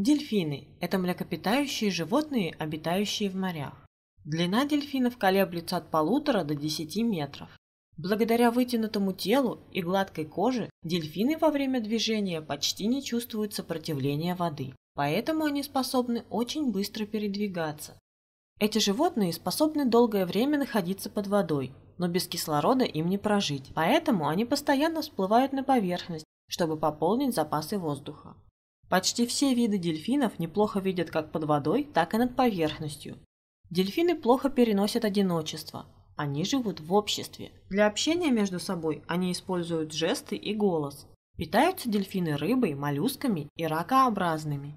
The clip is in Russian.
Дельфины – это млекопитающие животные, обитающие в морях. Длина дельфинов колеблется от полутора до 10 метров. Благодаря вытянутому телу и гладкой коже дельфины во время движения почти не чувствуют сопротивления воды, поэтому они способны очень быстро передвигаться. Эти животные способны долгое время находиться под водой, но без кислорода им не прожить, поэтому они постоянно всплывают на поверхность, чтобы пополнить запасы воздуха. Почти все виды дельфинов неплохо видят как под водой, так и над поверхностью. Дельфины плохо переносят одиночество. Они живут в обществе. Для общения между собой они используют жесты и голос. Питаются дельфины рыбой, моллюсками и ракообразными.